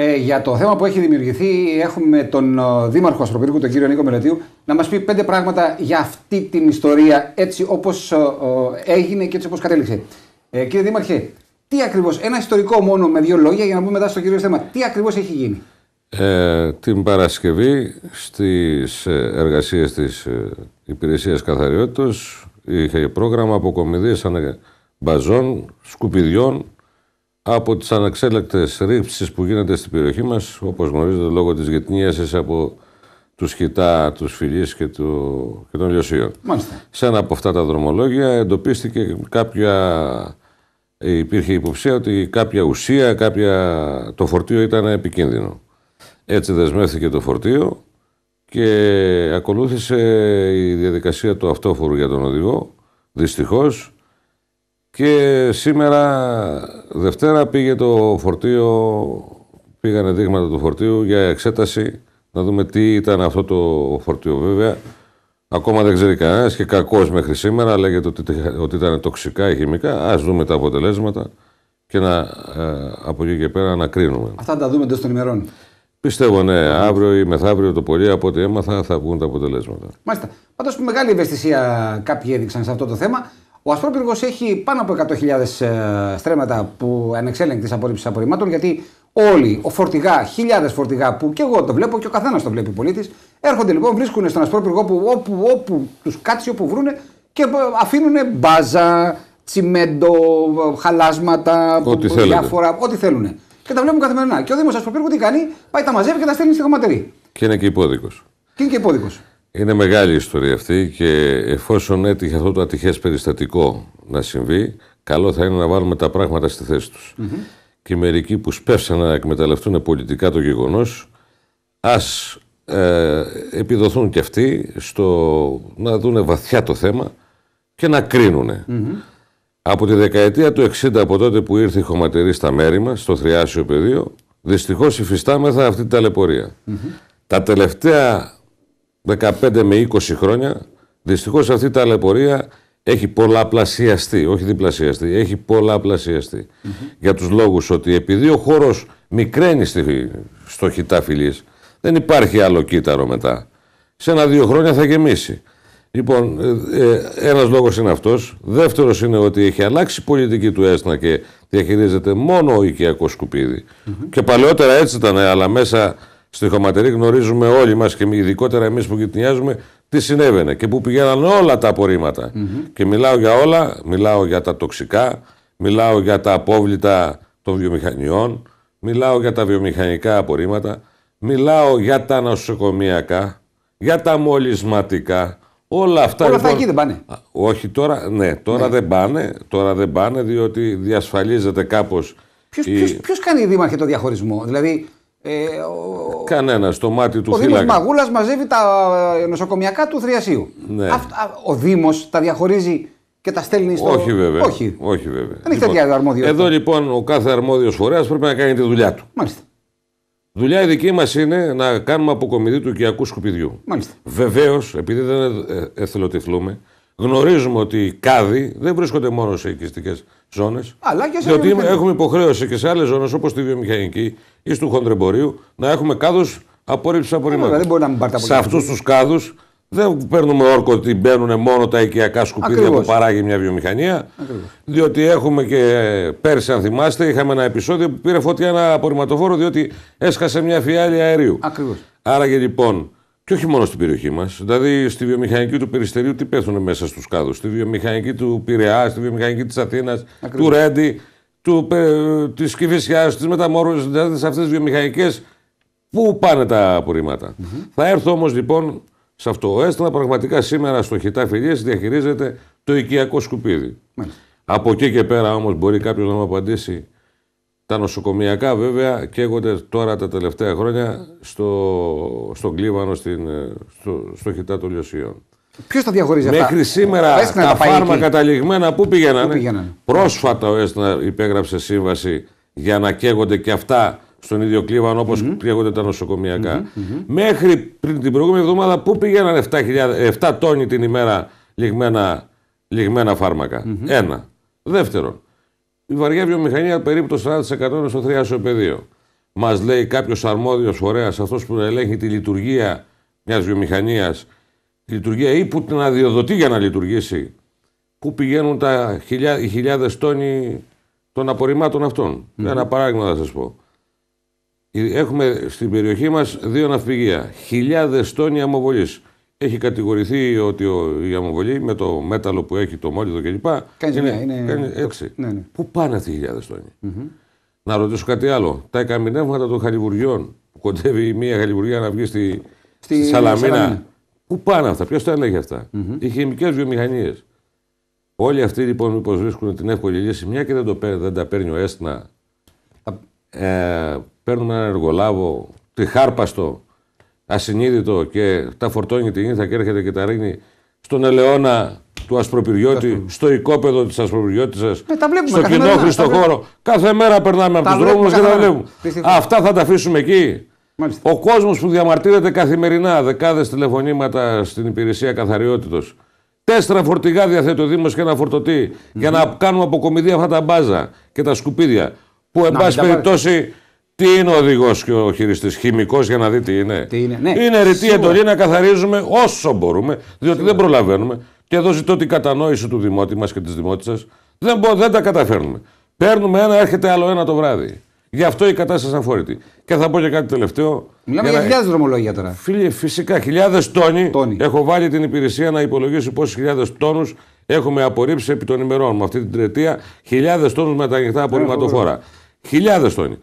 Ε, για το θέμα που έχει δημιουργηθεί, έχουμε τον ε, Δήμαρχο Ασπροπυρικού, τον κύριο Νίκο Μελετίου, να μας πει πέντε πράγματα για αυτή την ιστορία, έτσι όπως ε, ε, έγινε και έτσι όπως κατέληξε. Ε, κύριε Δήμαρχε, τι ακριβώς, ένα ιστορικό μόνο με δύο λόγια, για να πούμε μετά στο κύριο θέμα, τι ακριβώς έχει γίνει. Ε, την Παρασκευή στις εργασίες της Υπηρεσίας Καθαριότητας είχε πρόγραμμα αποκομιδής μπαζών, σκουπιδιών από τις αναξέλεκτες ρήψεις που γίνονται στην περιοχή μας, όπως γνωρίζετε λόγω της γετνίασης από τους Χιτά, τους Φιλή και, του... και των Λιωσίων. Μάλιστα. Σε ένα από αυτά τα δρομολόγια εντοπίστηκε κάποια. Ε, υπήρχε υποψία ότι κάποια ουσία, κάποια... το φορτίο ήταν επικίνδυνο. Έτσι δεσμεύθηκε το φορτίο και ακολούθησε η διαδικασία του αυτόφορου για τον οδηγό. Δυστυχώς και σήμερα, Δευτέρα, πήγε το φορτίο, πήγανε δείγματα του φορτίου για εξέταση, να δούμε τι ήταν αυτό το φορτίο βέβαια. Ακόμα δεν ξέρει κανένας και κακός μέχρι σήμερα. Λέγεται ότι, ήταν τοξικά ή χημικά. Ας δούμε τα αποτελέσματα και να, ε, από εκεί και πέρα να κρίνουμε. Αυτά τα δούμε εντός των ημερών. Πιστεύω, ναι. Αύριο ή μεθαύριο το πολύ, από ό,τι έμαθα, θα βγουν τα αποτελέσματα. Μάλιστα. Πάντως, μεγάλη ευαισθησία κάποιοι έδειξαν σε αυτό το θέμα. Ο Ασπρόπυργος έχει πάνω από 100.000 ε, στρέμματα που ανεξέλεγκτη απόρριψης απορριμμάτων, γιατί όλοι, ο φορτηγά, χιλιάδες φορτηγά που και εγώ το βλέπω και ο καθένας το βλέπει πολίτη, έρχονται λοιπόν, βρίσκουν στον Ασπρόπυργο που όπου, όπου τους κάτσει, όπου βρούνε και ε, αφήνουν μπάζα, τσιμέντο, χαλάσματα, ό,τι διάφορα, ό,τι θέλουν. Και τα βλέπουν καθημερινά. Και ο Δήμος Ασπρόπυργο τι κάνει, πάει τα μαζεύει και τα στέλνει στη χωματερή. Και είναι και υπόδικος. Και είναι και υπόδικος. Είναι μεγάλη η ιστορία αυτή και εφόσον έτυχε αυτό το ατυχές περιστατικό να συμβεί, καλό θα είναι να βάλουμε τα πράγματα στη θέση τους. Mm-hmm. Και μερικοί που σπεύσαν να εκμεταλλευτούν πολιτικά το γεγονός, ας ε, επιδοθούν και αυτοί στο να δούνε βαθιά το θέμα και να κρινουνε Από τη δεκαετία του 60, από τότε που ήρθε η χωματερή στα μέρη μας, στο θριάσιο πεδίο, δυστυχώς υφιστάμεθα αυτή την ταλαιπωρια Τα τελευταία 15 με 20 χρόνια, δυστυχώς αυτή η ταλαιπωρία έχει πολλαπλασιαστεί, όχι διπλασιαστεί, έχει πολλαπλασιαστεί. Για τους λόγους ότι επειδή ο χώρος μικραίνει στο χιτά δεν υπάρχει άλλο κύτταρο μετά. Σε ένα-δύο χρόνια θα γεμίσει. Λοιπόν, ε, ε, ένας λόγος είναι αυτός. Δεύτερος είναι ότι έχει αλλάξει η πολιτική του ΕΣΝΑ και διαχειρίζεται μόνο ο οικιακός Και παλαιότερα έτσι ήταν, αλλά μέσα στη χωματερή γνωρίζουμε όλοι μας και ειδικότερα εμείς που γυτνιάζουμε τι συνέβαινε και που πηγαίναν όλα τα απορριμματα Και μιλάω για όλα, μιλάω για τα τοξικά, μιλάω για τα απόβλητα των βιομηχανιών, μιλάω για τα βιομηχανικά απορρίμματα, μιλάω για τα νοσοκομιακά, για τα μολυσματικά. Όλα αυτά, όλα λοιπόν, αυτά εκεί δεν πάνε. Όχι τώρα, ναι, τώρα ναι. δεν πάνε, τώρα δεν πάνε διότι διασφαλίζεται κάπως... Ποιος, η... κάνει το διαχωρισμό, δηλαδή ε, ο... Κανένας. Το μάτι του φύλακα. Ο Δήμος Μαγούλας μαζεύει τα ε, νοσοκομιακά του Θριασίου. Ναι. ο Δήμος τα διαχωρίζει και τα στέλνει στο. Όχι βέβαια. Όχι, όχι βέβαια. Δεν έχει λοιπόν, τέτοια αρμόδιο... Εδώ λοιπόν ο κάθε αρμόδιος φορέας πρέπει να κάνει τη δουλειά του. Μάλιστα. Δουλειά η δική μας είναι να κάνουμε αποκομιδή του οικιακού σκουπιδιού. Μάλιστα. Βεβαίως, επειδή δεν ε, εθελοτυφλούμε, γνωρίζουμε ότι οι κάδοι δεν βρίσκονται μόνο σε οικιστικές ζώνες. Αλλά και σε Διότι έχουμε υποχρέωση και σε άλλες ζώνες όπως τη βιομηχανική ή στο χοντρεμπορίου να έχουμε κάδους απόρριψη απορριμμάτων. Σε αυτούς τους κάδους δεν παίρνουμε όρκο ότι μπαίνουν μόνο τα οικιακά σκουπίδια που παράγει μια βιομηχανία. Διότι έχουμε και πέρσι, αν θυμάστε, είχαμε ένα επεισόδιο που πήρε φωτιά ένα απορριμματοφόρο διότι έσκασε μια φιάλη αερίου. Ακριβώς. Άρα και λοιπόν και όχι μόνο στην περιοχή μας. Δηλαδή στη βιομηχανική του Περιστερίου τι πέφτουν μέσα στους κάδους. Στη βιομηχανική του Πειραιά, στη βιομηχανική της Αθήνας, του Ρέντι, του, της Κυφυσιάς, της Μεταμόρφωσης, δηλαδή σε αυτές τις βιομηχανικές. Πού πάνε τα απορριμματα Θα έρθω όμως λοιπόν σε αυτό. Ο Έστρα πραγματικά σήμερα στο Χιτά Φιλίε διαχειρίζεται το οικιακό σκουπίδι. Mm-hmm. Από εκεί και πέρα όμως μπορεί κάποιος να μου απαντήσει τα νοσοκομιακά βέβαια καίγονται τώρα τα τελευταία χρόνια στο, στον κλίμανο, στην, ε, στο, στο χιτά των Λιωσίων. Ποιος τα διαχωρίζει Μέχρι αυτά. Μέχρι σήμερα τα, τα φάρμακα τα λιγμένα πού πήγαιναν. Πρόσφατα ο Έσνα υπέγραψε σύμβαση για να καίγονται και αυτά στον ίδιο κλίβανο όπως καίγονται τα νοσοκομιακα Μέχρι πριν την προηγούμενη εβδομάδα πού πήγαιναν 7, 7 τόνοι την ημέρα λιγμένα, λιγμένα φάρμακα. Ένα. Δεύτερον, η βαριά βιομηχανία περίπου το 40% είναι στο θριάσιο πεδίο. Μας λέει κάποιος αρμόδιος φορέας, αυτός που ελέγχει τη λειτουργία μιας βιομηχανίας, τη λειτουργία ή που την αδειοδοτεί για να λειτουργήσει, πού πηγαίνουν τα χιλιά, οι χιλιάδες τόνοι των απορριμμάτων αυτών. Mm-hmm. Ένα παράδειγμα θα σας πω. Έχουμε στην περιοχή μας δύο ναυπηγεία, χιλιάδες τόνοι αμοβολή έχει κατηγορηθεί ότι ο αμοβολή με το μέταλλο που έχει, το μόλιδο κλπ. Κάνει ναι, είναι, κάνει έξι. Ναι, ναι. Πού πάνε αυτοί οι χιλιάδες τόνοι. Mm-hmm. Να ρωτήσω κάτι άλλο. Τα εκαμινεύματα των χαλιβουργιών που κοντεύει η μία χαλιβουργία να βγει στη, στη, στη Σαλαμίνα. Πού πάνε αυτά, ποιος τα έλεγε αυτά. Mm-hmm. Οι χημικές βιομηχανίες. Όλοι αυτοί λοιπόν μήπως βρίσκουν την εύκολη λύση, μια και δεν, το δεν τα παίρνει ο Έστνα. Ε, παίρνουμε έναν εργολάβο, τριχάρπαστο, ασυνείδητο και τα φορτώνει την ήρθα και έρχεται και τα ρίχνει στον ελαιόνα του Ασπροπυριώτη, στο οικόπεδο της Ασπροπυριώτησα, ε, στο κοινό χώρο. Κάθε μέρα περνάμε από τους δρόμους και τα βλέπουμε. Αυτά θα τα αφήσουμε εκεί. Ο κόσμος που διαμαρτύρεται καθημερινά, δεκάδες τηλεφωνήματα στην υπηρεσία καθαριότητος. Τέσσερα φορτηγά διαθέτει ο Δήμος και ένα για να κάνουμε αποκομιδή αυτά τα μπάζα και τα σκουπίδια. Που, εν πάση περιπτώσει, τι είναι ο οδηγός και ο χειριστής, χημικός για να δει τι είναι. Τι είναι, ναι. είναι ρητή εντολή να καθαρίζουμε όσο μπορούμε, διότι Σίγουρα. δεν προλαβαίνουμε. Και εδώ ζητώ την κατανόηση του δημότη μας και της δημότησα. Δεν, μπο, δεν τα καταφέρνουμε. Παίρνουμε ένα, έρχεται άλλο ένα το βράδυ. Γι' αυτό η κατάσταση αφόρητη. Και θα πω και κάτι τελευταίο. Μιλάμε για, για χιλιάδες δρομολόγια τώρα. Φίλε. φυσικά χιλιάδες τόνοι. Έχω βάλει την υπηρεσία να υπολογίσει πόσε χιλιάδες τόνους έχουμε απορρίψει επί των ημερών. Με αυτή την τριετία χιλιάδες τόνους με τα ανοιχτά απορριμματοφόρα. Χιλιάδες τόνοι.